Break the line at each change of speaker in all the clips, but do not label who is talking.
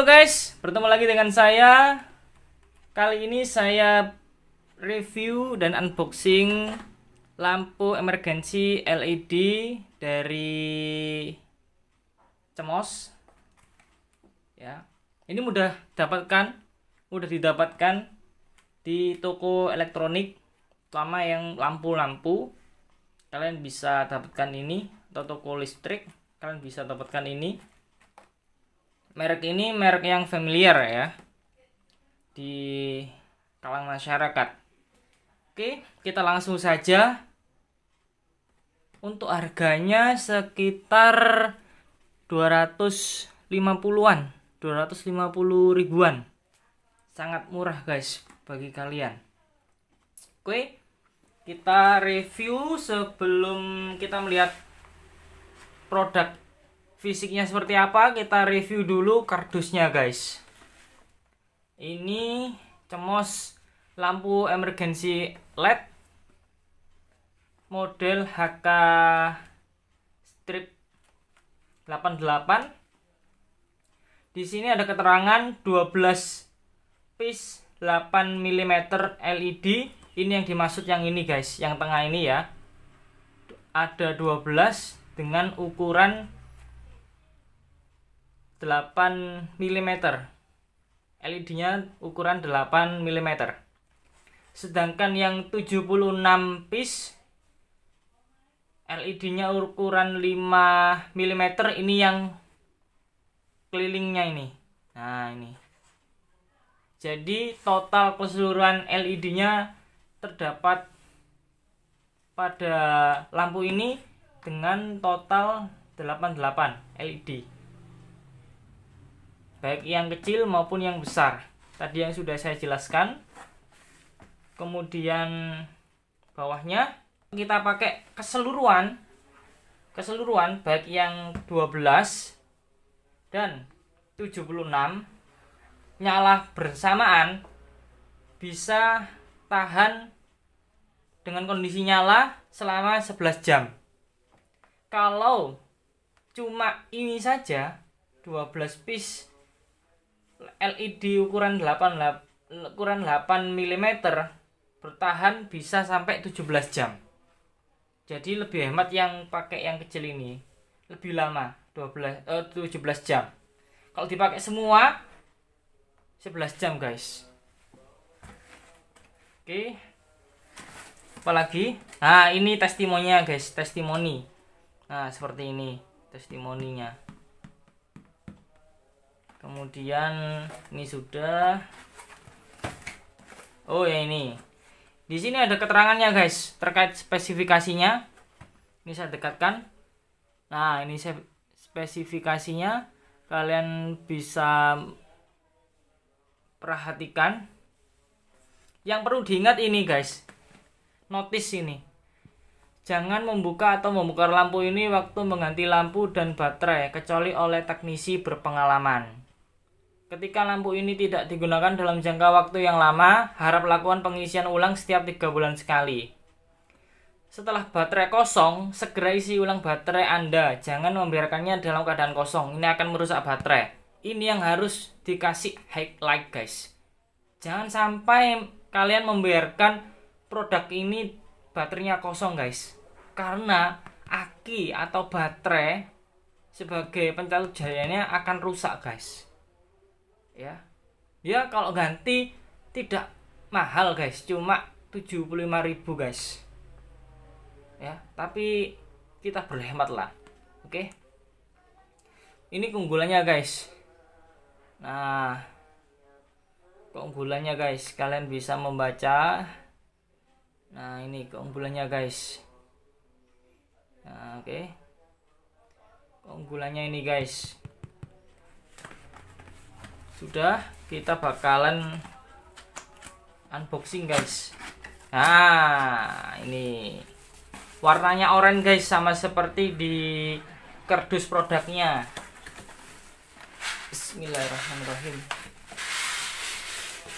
Halo guys, bertemu lagi dengan saya. Kali ini saya review dan unboxing lampu emergensi LED dari Cemos. Ya. Ini mudah dapatkan, mudah didapatkan di toko elektronik terutama yang lampu-lampu. Kalian bisa dapatkan ini atau toko listrik, kalian bisa dapatkan ini merek ini merek yang familiar ya di kalangan masyarakat. Oke, kita langsung saja. Untuk harganya sekitar 250-an, 250 ribuan. Sangat murah, guys, bagi kalian. Oke, kita review sebelum kita melihat produk fisiknya seperti apa kita review dulu kardusnya guys ini cemos lampu emergency LED model HK strip 88 di sini ada keterangan 12 piece 8 mm LED ini yang dimaksud yang ini guys yang tengah ini ya ada 12 dengan ukuran 8 mm. LED-nya ukuran 8 mm. Sedangkan yang 76 piece LED-nya ukuran 5 mm ini yang kelilingnya ini. Nah, ini. Jadi total keseluruhan LED-nya terdapat pada lampu ini dengan total 88 LED baik yang kecil maupun yang besar. Tadi yang sudah saya jelaskan. Kemudian bawahnya kita pakai keseluruhan keseluruhan baik yang 12 dan 76 nyala bersamaan bisa tahan dengan kondisi nyala selama 11 jam. Kalau cuma ini saja 12 piece LED ukuran 8 ukuran 8 mm bertahan bisa sampai 17 jam. Jadi lebih hemat yang pakai yang kecil ini. Lebih lama, 12 eh, 17 jam. Kalau dipakai semua 11 jam, guys. Oke. Apalagi? Nah, ini testimoninya, guys, testimoni. Nah, seperti ini testimoninya kemudian ini sudah oh ya ini di sini ada keterangannya guys terkait spesifikasinya ini saya dekatkan nah ini saya spesifikasinya kalian bisa perhatikan yang perlu diingat ini guys notice ini Jangan membuka atau membuka lampu ini waktu mengganti lampu dan baterai, kecuali oleh teknisi berpengalaman. Ketika lampu ini tidak digunakan dalam jangka waktu yang lama, harap lakukan pengisian ulang setiap 3 bulan sekali. Setelah baterai kosong, segera isi ulang baterai Anda. Jangan membiarkannya dalam keadaan kosong. Ini akan merusak baterai. Ini yang harus dikasih highlight, guys. Jangan sampai kalian membiarkan produk ini baterainya kosong, guys. Karena aki atau baterai sebagai pencalut jayanya akan rusak, guys ya ya kalau ganti tidak mahal guys cuma 75.000 guys ya tapi kita berhemat lah oke okay? ini keunggulannya guys nah keunggulannya guys kalian bisa membaca nah ini keunggulannya guys nah, oke okay. keunggulannya ini guys sudah kita bakalan unboxing guys nah ini warnanya oranye guys sama seperti di kerdus produknya Bismillahirrahmanirrahim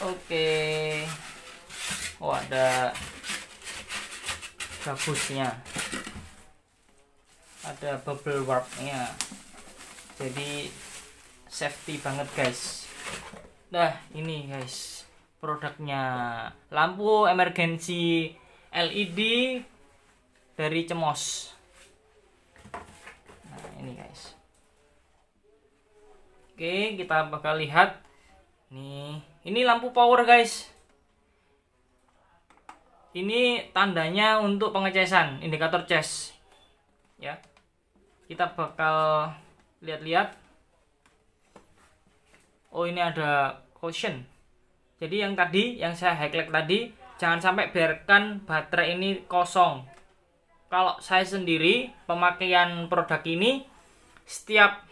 oke oh ada gabusnya ada bubble warpnya jadi safety banget guys Nah, ini guys, produknya lampu emergency LED dari Cemos. Nah, ini guys. Oke, kita bakal lihat nih. Ini lampu power, guys. Ini tandanya untuk pengecasan, indikator chest Ya. Kita bakal lihat-lihat oh ini ada caution jadi yang tadi yang saya highlight tadi jangan sampai biarkan baterai ini kosong kalau saya sendiri pemakaian produk ini setiap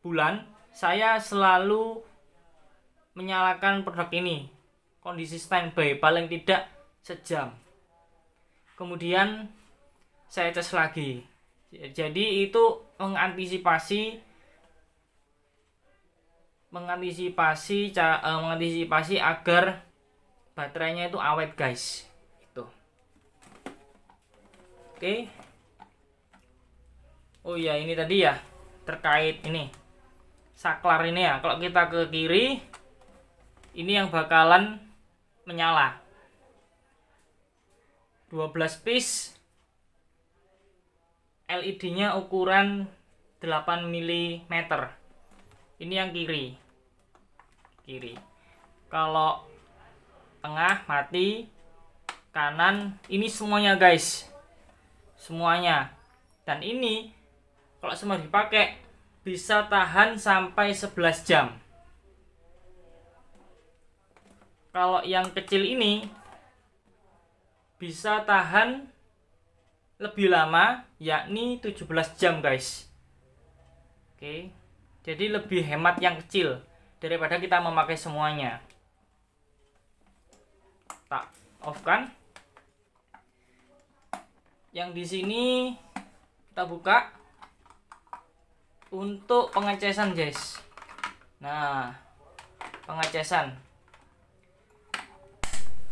bulan saya selalu menyalakan produk ini kondisi standby paling tidak sejam kemudian saya tes lagi jadi itu mengantisipasi mengantisipasi uh, mengantisipasi agar baterainya itu awet guys itu oke okay. oh ya ini tadi ya terkait ini saklar ini ya kalau kita ke kiri ini yang bakalan menyala 12 piece LED nya ukuran 8 mm ini yang kiri kiri kalau tengah mati kanan ini semuanya guys semuanya dan ini kalau semua dipakai bisa tahan sampai 11 jam kalau yang kecil ini bisa tahan lebih lama yakni 17 jam guys oke jadi lebih hemat yang kecil daripada kita memakai semuanya tak off kan yang di sini kita buka untuk pengecasan guys nah pengecasan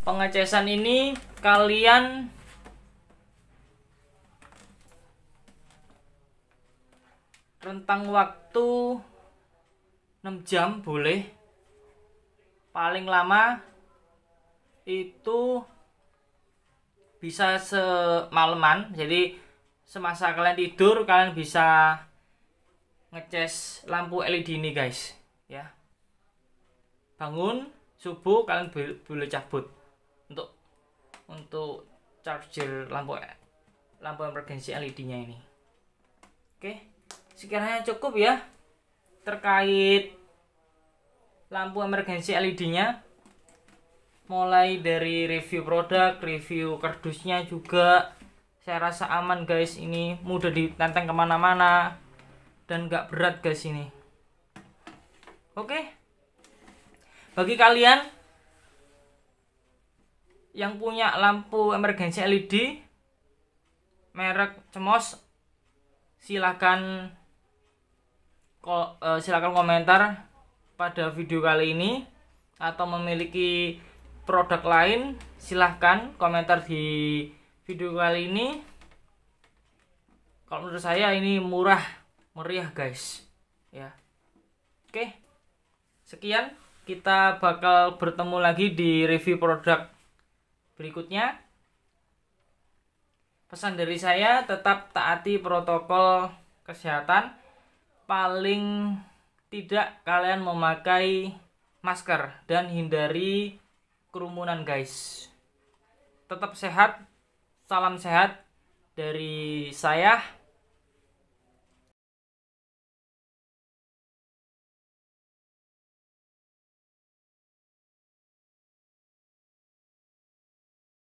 pengecasan ini kalian rentang waktu 6 jam boleh paling lama itu bisa semalaman jadi semasa kalian tidur kalian bisa ngeces lampu LED ini guys ya bangun subuh kalian boleh cabut untuk untuk charger lampu lampu emergency LED nya ini oke sekiranya cukup ya terkait lampu emergency LED-nya mulai dari review produk, review kardusnya juga saya rasa aman guys ini mudah ditenteng kemana-mana dan gak berat guys ini oke bagi kalian yang punya lampu emergency LED merek Cmos, silahkan ko, eh, silakan komentar pada video kali ini atau memiliki produk lain silahkan komentar di video kali ini kalau menurut saya ini murah meriah guys ya oke sekian kita bakal bertemu lagi di review produk berikutnya pesan dari saya tetap taati protokol kesehatan paling tidak kalian memakai masker dan hindari kerumunan guys tetap sehat salam sehat dari saya